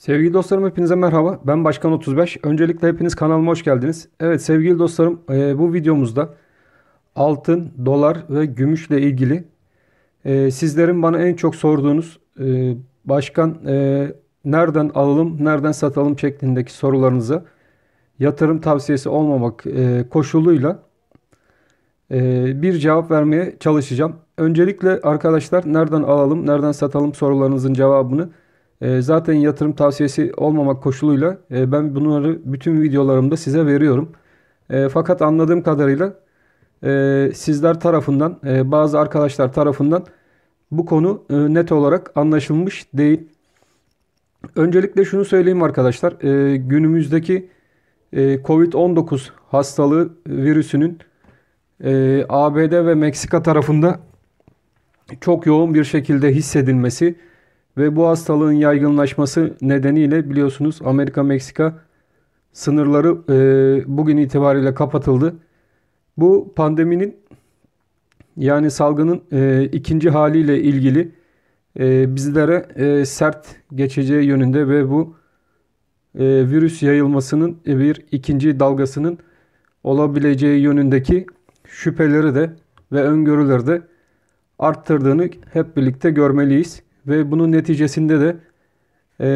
Sevgili dostlarım hepinize merhaba. Ben Başkan 35. Öncelikle hepiniz kanalıma hoş geldiniz. Evet sevgili dostlarım e, bu videomuzda altın, dolar ve gümüşle ilgili e, sizlerin bana en çok sorduğunuz e, başkan nereden alalım, nereden satalım şeklindeki sorularınıza yatırım tavsiyesi olmamak koşuluyla bir cevap vermeye çalışacağım. Öncelikle arkadaşlar nereden alalım, nereden satalım sorularınızın cevabını ee, zaten yatırım tavsiyesi olmamak koşuluyla e, ben bunları bütün videolarımda size veriyorum. E, fakat anladığım kadarıyla e, sizler tarafından bazı arkadaşlar tarafından bu konu net olarak anlaşılmış değil. Öncelikle şunu söyleyeyim arkadaşlar. günümüzdeki Covid-19 hastalığı virüsünün ABD ve Meksika tarafında çok yoğun bir şekilde hissedilmesi ve bu hastalığın yaygınlaşması nedeniyle biliyorsunuz Amerika-Meksika sınırları e, bugün itibariyle kapatıldı. Bu pandeminin yani salgının e, ikinci haliyle ilgili e, bizlere e, sert geçeceği yönünde ve bu e, virüs yayılmasının e, bir ikinci dalgasının olabileceği yönündeki şüpheleri de ve öngörüleri de arttırdığını hep birlikte görmeliyiz. Ve bunun neticesinde de e,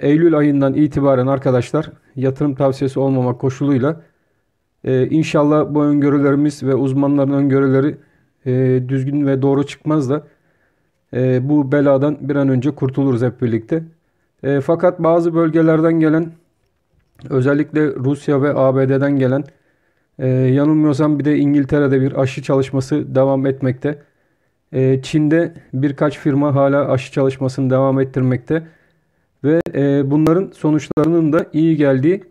Eylül ayından itibaren arkadaşlar yatırım tavsiyesi olmamak koşuluyla e, inşallah bu öngörülerimiz ve uzmanların öngörüleri e, düzgün ve doğru çıkmaz da e, bu beladan bir an önce kurtuluruz hep birlikte. E, fakat bazı bölgelerden gelen özellikle Rusya ve ABD'den gelen e, yanılmıyorsam bir de İngiltere'de bir aşı çalışması devam etmekte. Ee, Çin'de birkaç firma hala aşı çalışmasını devam ettirmekte ve e, bunların sonuçlarının da iyi geldiği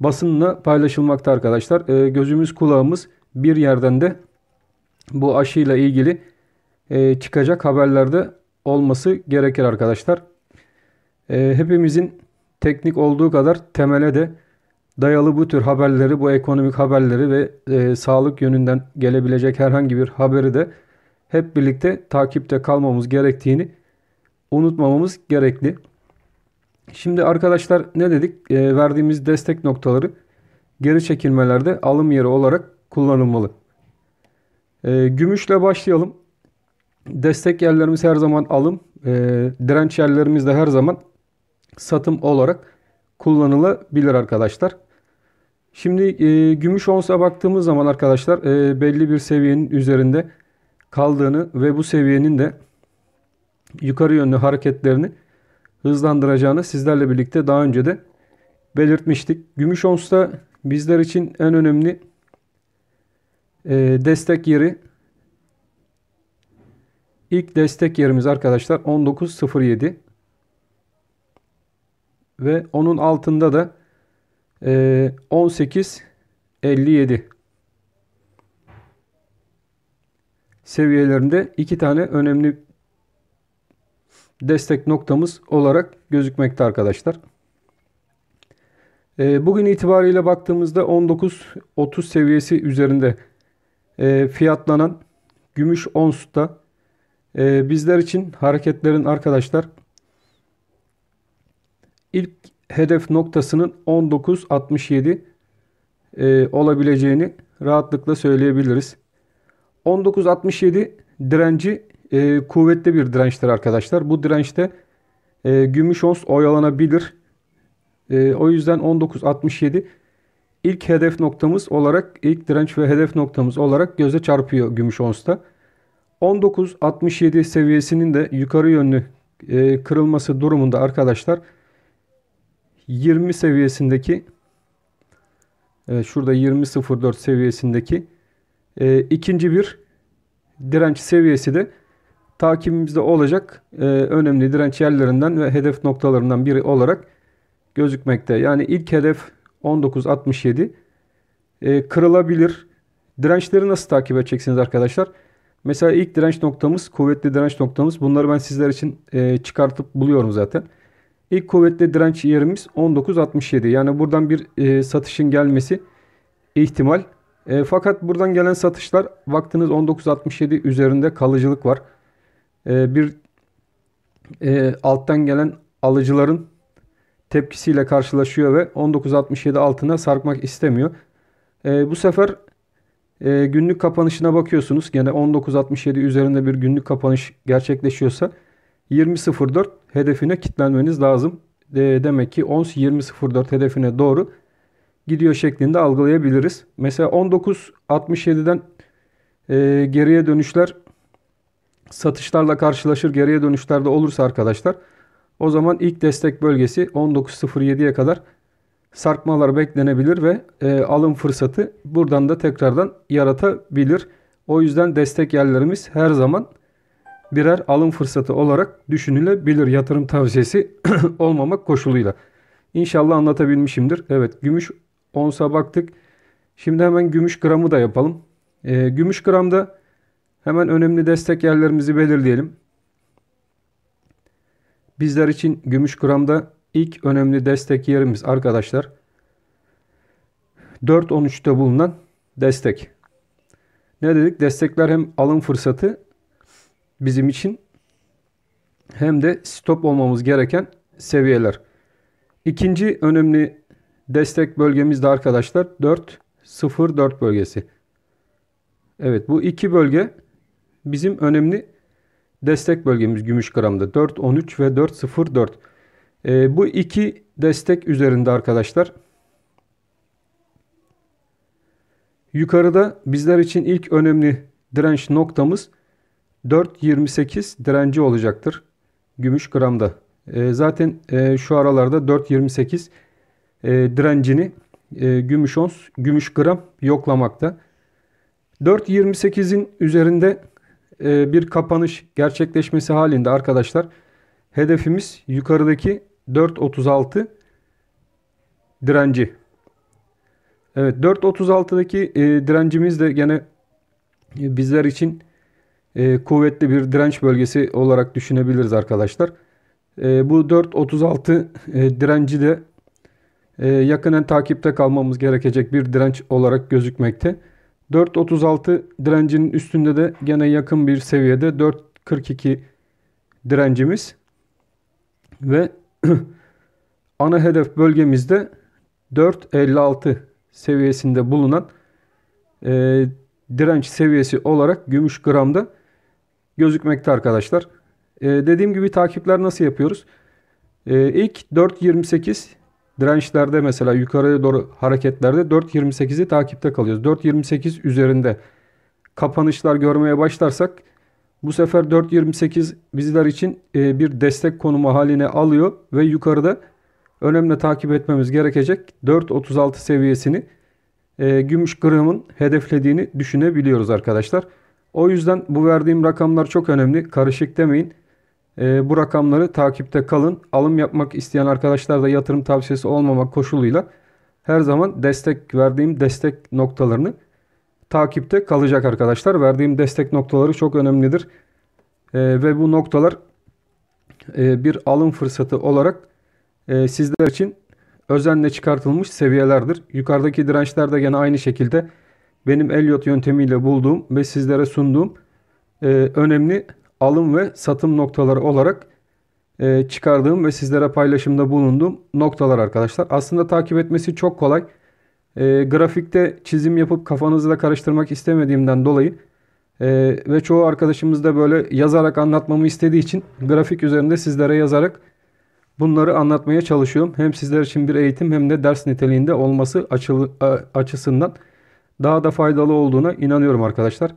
basınla paylaşılmakta arkadaşlar. Ee, gözümüz kulağımız bir yerden de bu aşıyla ilgili e, çıkacak haberlerde olması gerekir arkadaşlar. Ee, hepimizin teknik olduğu kadar temele de dayalı bu tür haberleri, bu ekonomik haberleri ve e, sağlık yönünden gelebilecek herhangi bir haberi de hep birlikte takipte kalmamız gerektiğini unutmamamız gerekli. Şimdi arkadaşlar ne dedik? E, verdiğimiz destek noktaları geri çekilmelerde alım yeri olarak kullanılmalı. E, gümüşle başlayalım. Destek yerlerimiz her zaman alım, e, direnç yerlerimiz de her zaman satım olarak kullanılabilir arkadaşlar. Şimdi e, gümüş onsa baktığımız zaman arkadaşlar e, belli bir seviyenin üzerinde kaldığını ve bu seviyenin de yukarı yönlü hareketlerini hızlandıracağını sizlerle birlikte daha önce de belirtmiştik. Gümüş onsta bizler için en önemli e, destek yeri ilk destek yerimiz arkadaşlar 19.07 ve onun altında da 18.57 e, seviyelerinde iki tane önemli destek noktamız olarak gözükmekte arkadaşlar. Ee, bugün itibariyle baktığımızda 19-30 seviyesi üzerinde e, fiyatlanan gümüş onsta e, bizler için hareketlerin arkadaşlar ilk hedef noktasının 19.67 e, olabileceğini rahatlıkla söyleyebiliriz. 1967 direnci e, kuvvetli bir dirençtir arkadaşlar. Bu dirençte e, gümüş ons oyalanabilir. E, o yüzden 1967 ilk hedef noktamız olarak ilk direnç ve hedef noktamız olarak göze çarpıyor gümüş onsta. 1967 seviyesinin de yukarı yönlü e, kırılması durumunda arkadaşlar 20 seviyesindeki evet şurada 20.04 seviyesindeki e, ikinci bir direnç seviyesi de takibimizde olacak e, önemli direnç yerlerinden ve hedef noktalarından biri olarak gözükmekte. Yani ilk hedef 19.67 e, ee, kırılabilir. Dirençleri nasıl takip edeceksiniz arkadaşlar? Mesela ilk direnç noktamız, kuvvetli direnç noktamız. Bunları ben sizler için e, çıkartıp buluyorum zaten. İlk kuvvetli direnç yerimiz 19.67. Yani buradan bir e, satışın gelmesi ihtimal e, fakat buradan gelen satışlar vaktiniz 19.67 üzerinde kalıcılık var. E, bir e, alttan gelen alıcıların tepkisiyle karşılaşıyor ve 19.67 altına sarkmak istemiyor. E, bu sefer e, günlük kapanışına bakıyorsunuz. Gene 19.67 üzerinde bir günlük kapanış gerçekleşiyorsa 20.04 hedefine kitlenmeniz lazım. E, demek ki ons 20.04 hedefine doğru gidiyor şeklinde algılayabiliriz. Mesela 19.67'den e, geriye dönüşler satışlarla karşılaşır geriye dönüşlerde olursa arkadaşlar o zaman ilk destek bölgesi 19.07'ye kadar sarkmalar beklenebilir ve e, alım fırsatı buradan da tekrardan yaratabilir. O yüzden destek yerlerimiz her zaman birer alım fırsatı olarak düşünülebilir yatırım tavsiyesi olmamak koşuluyla. İnşallah anlatabilmişimdir. Evet gümüş onsa baktık. Şimdi hemen gümüş gramı da yapalım. E, gümüş gramda hemen önemli destek yerlerimizi belirleyelim. Bizler için gümüş gramda ilk önemli destek yerimiz arkadaşlar 4.13'te bulunan destek. Ne dedik? Destekler hem alım fırsatı bizim için hem de stop olmamız gereken seviyeler. İkinci önemli destek bölgemizde arkadaşlar 4 0 4 bölgesi. Evet bu iki bölge bizim önemli destek bölgemiz gümüş gramda 4 13 ve 4 0 4. Ee, bu iki destek üzerinde arkadaşlar Yukarıda bizler için ilk önemli direnç noktamız 4.28 direnci olacaktır. Gümüş gramda. E, zaten e, şu aralarda 4.28 e, direncini e, gümüş ons, gümüş gram yoklamakta. 4.28'in üzerinde e, bir kapanış gerçekleşmesi halinde arkadaşlar hedefimiz yukarıdaki 4.36 direnci. Evet 4.36'daki e, direncimiz de gene e, bizler için e, kuvvetli bir direnç bölgesi olarak düşünebiliriz arkadaşlar. E, bu 4.36 e, direnci de ee, yakinen takipte kalmamız gerekecek bir direnç olarak gözükmekte. 4.36 direncinin üstünde de gene yakın bir seviyede 4.42 direncimiz ve ana hedef bölgemizde 4.56 seviyesinde bulunan e, direnç seviyesi olarak gümüş gramda gözükmekte arkadaşlar. E, dediğim gibi takipler nasıl yapıyoruz? E, ilk 4.28 dirençlerde mesela yukarıya doğru hareketlerde 4.28'i takipte kalıyoruz. 4.28 üzerinde kapanışlar görmeye başlarsak bu sefer 4.28 bizler için e, bir destek konumu haline alıyor ve yukarıda önemli takip etmemiz gerekecek 4.36 seviyesini e, gümüş gramın hedeflediğini düşünebiliyoruz arkadaşlar. O yüzden bu verdiğim rakamlar çok önemli. Karışık demeyin. Ee, bu rakamları takipte kalın. Alım yapmak isteyen arkadaşlar da yatırım tavsiyesi olmamak koşuluyla her zaman destek verdiğim destek noktalarını takipte kalacak arkadaşlar. Verdiğim destek noktaları çok önemlidir. Ee, ve bu noktalar e, bir alım fırsatı olarak e, sizler için özenle çıkartılmış seviyelerdir. Yukarıdaki dirençler de gene aynı şekilde benim Elliot yöntemiyle bulduğum ve sizlere sunduğum e, önemli alım ve satım noktaları olarak e, çıkardığım ve sizlere paylaşımda bulunduğum noktalar arkadaşlar. Aslında takip etmesi çok kolay. E, grafikte çizim yapıp kafanızı da karıştırmak istemediğimden dolayı e, ve çoğu arkadaşımız da böyle yazarak anlatmamı istediği için grafik üzerinde sizlere yazarak bunları anlatmaya çalışıyorum. Hem sizler için bir eğitim hem de ders niteliğinde olması açılı, e, açısından daha da faydalı olduğuna inanıyorum arkadaşlar.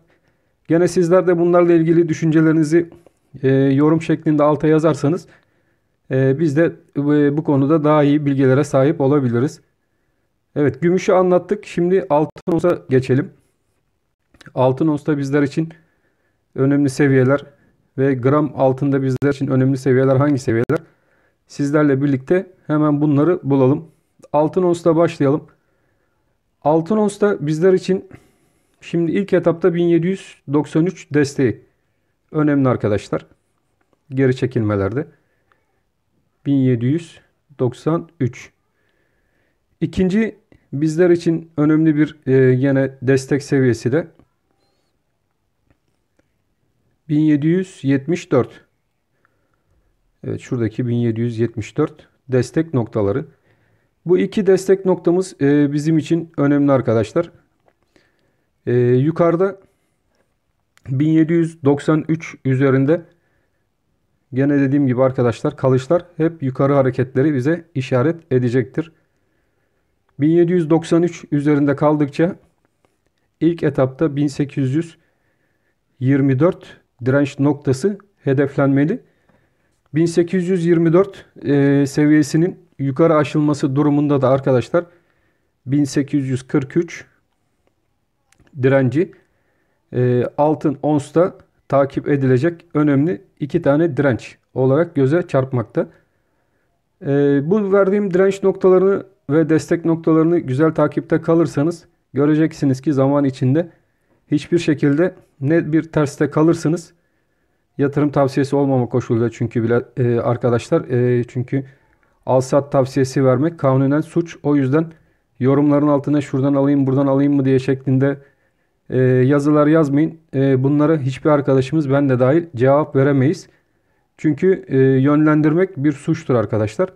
Gene sizler de bunlarla ilgili düşüncelerinizi e, yorum şeklinde alta yazarsanız e, biz de e, bu konuda daha iyi bilgilere sahip olabiliriz. Evet gümüşü anlattık. Şimdi altın onsa geçelim. Altın onsta bizler için önemli seviyeler ve gram altında bizler için önemli seviyeler hangi seviyeler? Sizlerle birlikte hemen bunları bulalım. Altın onsta başlayalım. Altın onsta bizler için Şimdi ilk etapta 1793 desteği. Önemli arkadaşlar. Geri çekilmelerde. 1793. İkinci bizler için önemli bir e, gene destek seviyesi de 1774. Evet şuradaki 1774 destek noktaları. Bu iki destek noktamız e, bizim için önemli arkadaşlar. Ee, yukarıda 1793 üzerinde gene dediğim gibi arkadaşlar kalışlar hep yukarı hareketleri bize işaret edecektir. 1793 üzerinde kaldıkça ilk etapta 1824 direnç noktası hedeflenmeli. 1824 e, seviyesinin yukarı aşılması durumunda da arkadaşlar 1843 direnci e, altın onsta takip edilecek önemli iki tane direnç olarak göze çarpmakta. E, bu verdiğim direnç noktalarını ve destek noktalarını güzel takipte kalırsanız göreceksiniz ki zaman içinde hiçbir şekilde ne bir terste kalırsınız. Yatırım tavsiyesi olmama koşulda çünkü bile, e, arkadaşlar e, çünkü alsat tavsiyesi vermek kanunen suç. O yüzden yorumların altına şuradan alayım buradan alayım mı diye şeklinde e, yazılar yazmayın. E, bunlara hiçbir arkadaşımız ben de dahil cevap veremeyiz. Çünkü e, yönlendirmek bir suçtur arkadaşlar.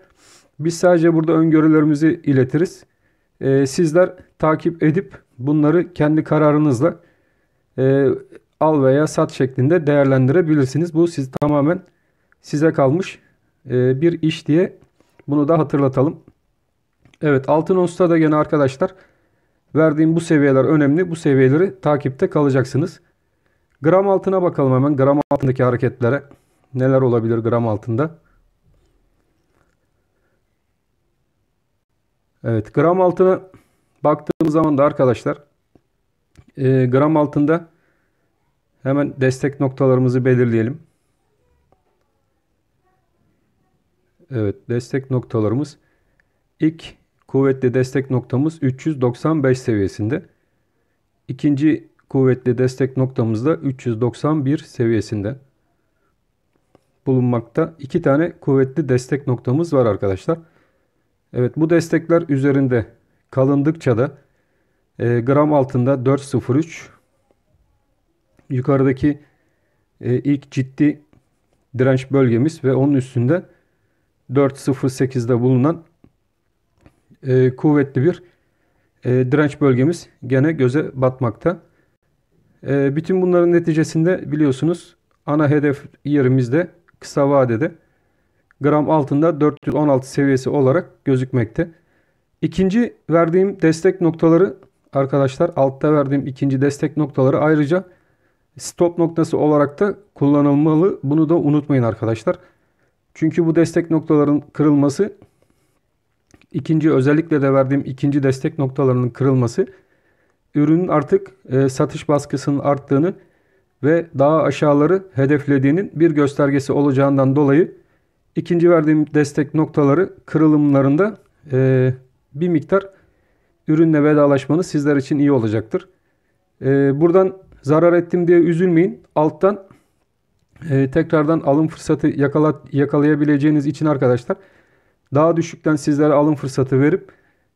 Biz sadece burada öngörülerimizi iletiriz. E, sizler takip edip bunları kendi kararınızla e, al veya sat şeklinde değerlendirebilirsiniz. Bu siz tamamen size kalmış e, bir iş diye bunu da hatırlatalım. Evet altın onsta da gene arkadaşlar Verdiğim bu seviyeler önemli. Bu seviyeleri takipte kalacaksınız. Gram altına bakalım hemen. Gram altındaki hareketlere neler olabilir gram altında? Evet gram altına baktığımız zaman da arkadaşlar e, gram altında hemen destek noktalarımızı belirleyelim. Evet destek noktalarımız ilk kuvvetli destek noktamız 395 seviyesinde. İkinci kuvvetli destek noktamız da 391 seviyesinde bulunmakta. İki tane kuvvetli destek noktamız var arkadaşlar. Evet bu destekler üzerinde kalındıkça da e, gram altında 403 yukarıdaki e, ilk ciddi direnç bölgemiz ve onun üstünde 4.08'de bulunan e, kuvvetli bir e, direnç bölgemiz gene göze batmakta. E, bütün bunların neticesinde biliyorsunuz ana hedef yerimizde kısa vadede gram altında 416 seviyesi olarak gözükmekte. İkinci verdiğim destek noktaları arkadaşlar altta verdiğim ikinci destek noktaları ayrıca stop noktası olarak da kullanılmalı. Bunu da unutmayın arkadaşlar. Çünkü bu destek noktaların kırılması İkinci özellikle de verdiğim ikinci destek noktalarının kırılması ürünün artık e, satış baskısının arttığını ve daha aşağıları hedeflediğinin bir göstergesi olacağından dolayı ikinci verdiğim destek noktaları kırılımlarında e, bir miktar ürünle vedalaşmanız sizler için iyi olacaktır. E, buradan zarar ettim diye üzülmeyin. Alttan e, tekrardan alım fırsatı yakala, yakalayabileceğiniz için arkadaşlar daha düşükten sizlere alım fırsatı verip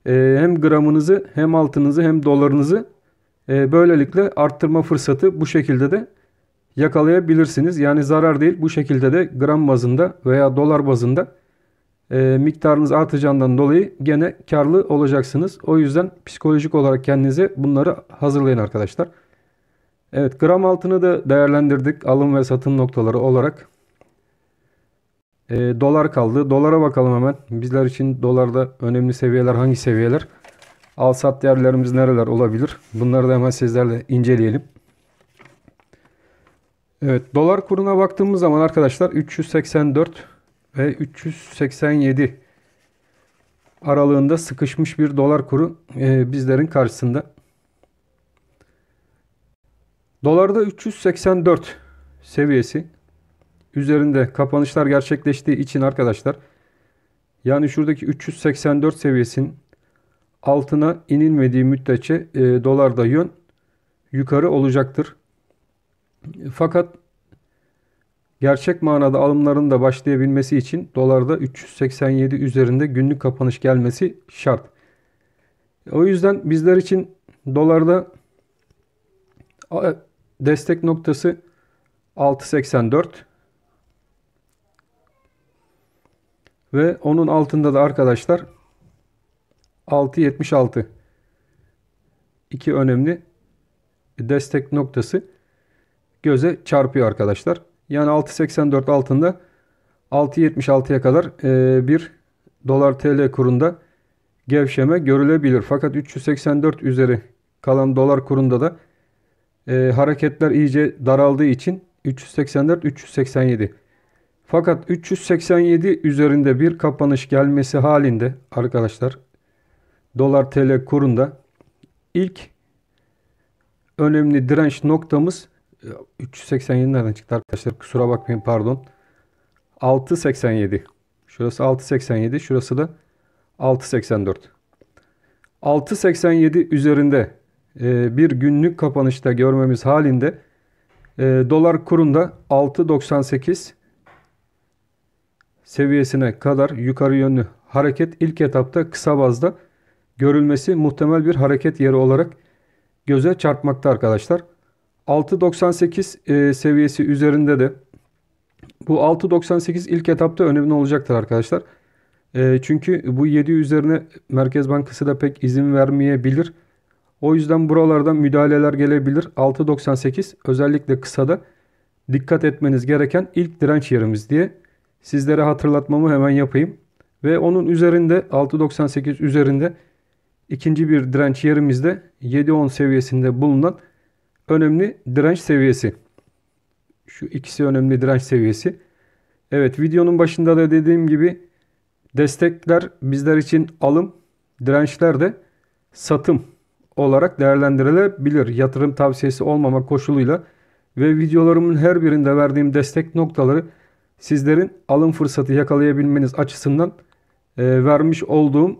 e, hem gramınızı hem altınızı hem dolarınızı e, böylelikle arttırma fırsatı bu şekilde de yakalayabilirsiniz. Yani zarar değil bu şekilde de gram bazında veya dolar bazında e, miktarınız artacağından dolayı gene karlı olacaksınız. O yüzden psikolojik olarak kendinize bunları hazırlayın arkadaşlar. Evet gram altını da değerlendirdik alım ve satım noktaları olarak. E, dolar kaldı. Dolara bakalım hemen. Bizler için dolarda önemli seviyeler hangi seviyeler? Al sat değerlerimiz nereler olabilir? Bunları da hemen sizlerle inceleyelim. Evet dolar kuruna baktığımız zaman arkadaşlar 384 ve 387 aralığında sıkışmış bir dolar kuru e, bizlerin karşısında. Dolarda 384 seviyesi üzerinde kapanışlar gerçekleştiği için arkadaşlar yani şuradaki 384 seviyesinin altına inilmediği müddetçe e, dolarda yön yukarı olacaktır. Fakat gerçek manada alımların da başlayabilmesi için dolarda 387 üzerinde günlük kapanış gelmesi şart. O yüzden bizler için dolarda destek noktası 684 Ve onun altında da arkadaşlar 676 iki önemli destek noktası göze çarpıyor arkadaşlar. Yani 6.84 altında 6.76'ya kadar e, bir dolar TL kurunda gevşeme görülebilir. Fakat 384 üzeri kalan dolar kurunda da e, hareketler iyice daraldığı için 384-387 fakat 387 üzerinde bir kapanış gelmesi halinde arkadaşlar dolar TL kurunda ilk önemli direnç noktamız 387 e, nereden çıktı arkadaşlar kusura bakmayın pardon 687 şurası 687 şurası da 684 687 üzerinde e, bir günlük kapanışta görmemiz halinde e, dolar kurunda 698 seviyesine kadar yukarı yönlü hareket ilk etapta kısa bazda görülmesi muhtemel bir hareket yeri olarak göze çarpmakta arkadaşlar. 6.98 e, seviyesi üzerinde de bu 6.98 ilk etapta önemli olacaktır arkadaşlar. E, çünkü bu 7 üzerine Merkez Bankası da pek izin vermeyebilir. O yüzden buralardan müdahaleler gelebilir. 6.98 özellikle kısada dikkat etmeniz gereken ilk direnç yerimiz diye sizlere hatırlatmamı hemen yapayım. Ve onun üzerinde 6.98 üzerinde ikinci bir direnç yerimizde 7.10 seviyesinde bulunan önemli direnç seviyesi. Şu ikisi önemli direnç seviyesi. Evet videonun başında da dediğim gibi destekler bizler için alım, dirençler de satım olarak değerlendirilebilir. Yatırım tavsiyesi olmamak koşuluyla ve videolarımın her birinde verdiğim destek noktaları sizlerin alım fırsatı yakalayabilmeniz açısından e, vermiş olduğum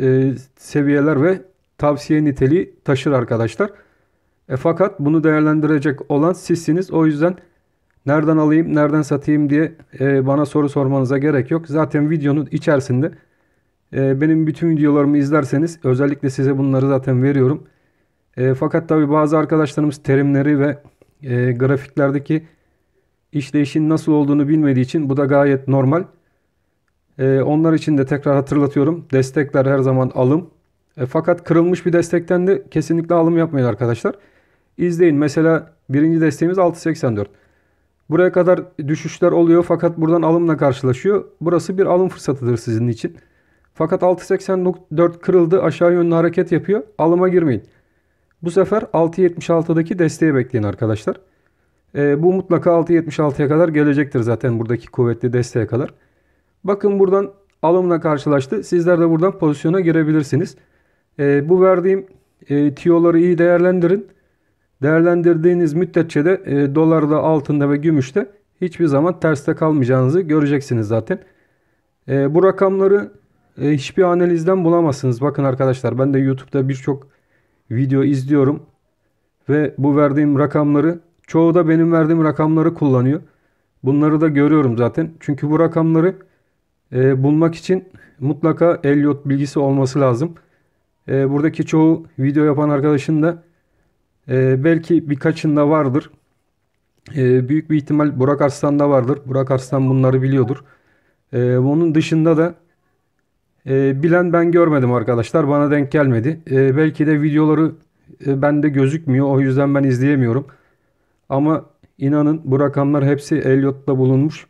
e, seviyeler ve tavsiye niteliği taşır arkadaşlar. E, fakat bunu değerlendirecek olan sizsiniz. O yüzden nereden alayım, nereden satayım diye e, bana soru sormanıza gerek yok. Zaten videonun içerisinde e, benim bütün videolarımı izlerseniz özellikle size bunları zaten veriyorum. E, fakat tabi bazı arkadaşlarımız terimleri ve e, grafiklerdeki işleyişin nasıl olduğunu bilmediği için bu da gayet normal. Ee, onlar için de tekrar hatırlatıyorum. Destekler her zaman alım. E, fakat kırılmış bir destekten de kesinlikle alım yapmayın arkadaşlar. İzleyin. Mesela birinci desteğimiz 6.84. Buraya kadar düşüşler oluyor fakat buradan alımla karşılaşıyor. Burası bir alım fırsatıdır sizin için. Fakat 6.84 kırıldı aşağı yönlü hareket yapıyor. Alıma girmeyin. Bu sefer 6.76'daki desteği bekleyin arkadaşlar. E, bu mutlaka 6.76'ya kadar gelecektir zaten buradaki kuvvetli desteğe kadar. Bakın buradan alımla karşılaştı. Sizler de buradan pozisyona girebilirsiniz. E, bu verdiğim e, tiyoları iyi değerlendirin. Değerlendirdiğiniz müddetçe de e, dolarda, altında ve gümüşte hiçbir zaman terste kalmayacağınızı göreceksiniz zaten. E, bu rakamları e, hiçbir analizden bulamazsınız. Bakın arkadaşlar ben de YouTube'da birçok video izliyorum ve bu verdiğim rakamları Çoğu da benim verdiğim rakamları kullanıyor. Bunları da görüyorum zaten. Çünkü bu rakamları e, bulmak için mutlaka Elliot bilgisi olması lazım. E, buradaki çoğu video yapan arkadaşın da e, belki birkaçında vardır. E, büyük bir ihtimal Burak Arslan'da vardır. Burak Arslan bunları biliyordur. E, onun dışında da e, bilen ben görmedim arkadaşlar. Bana denk gelmedi. E, belki de videoları e, bende gözükmüyor. O yüzden ben izleyemiyorum. Ama inanın bu rakamlar hepsi Elliot'ta bulunmuş.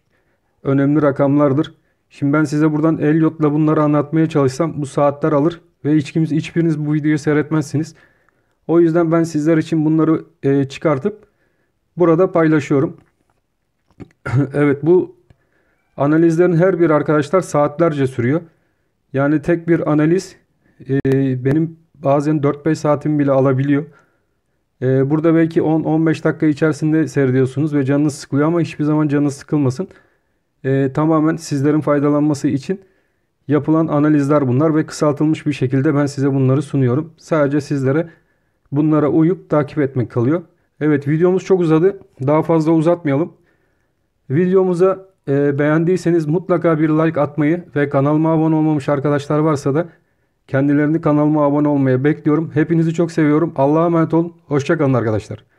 Önemli rakamlardır. Şimdi ben size buradan Elliot'la bunları anlatmaya çalışsam bu saatler alır ve hiçkimiz hiçbiriniz bu videoyu seyretmezsiniz. O yüzden ben sizler için bunları e, çıkartıp burada paylaşıyorum. evet bu analizlerin her bir arkadaşlar saatlerce sürüyor. Yani tek bir analiz e, benim bazen 4-5 saatimi bile alabiliyor. Ee, burada belki 10-15 dakika içerisinde seyrediyorsunuz ve canınız sıkılıyor ama hiçbir zaman canınız sıkılmasın. Ee, tamamen sizlerin faydalanması için yapılan analizler bunlar ve kısaltılmış bir şekilde ben size bunları sunuyorum. Sadece sizlere bunlara uyup takip etmek kalıyor. Evet videomuz çok uzadı. Daha fazla uzatmayalım. Videomuza e, beğendiyseniz mutlaka bir like atmayı ve kanalıma abone olmamış arkadaşlar varsa da Kendilerini kanalıma abone olmaya bekliyorum. Hepinizi çok seviyorum. Allah'a emanet olun. Hoşçakalın arkadaşlar.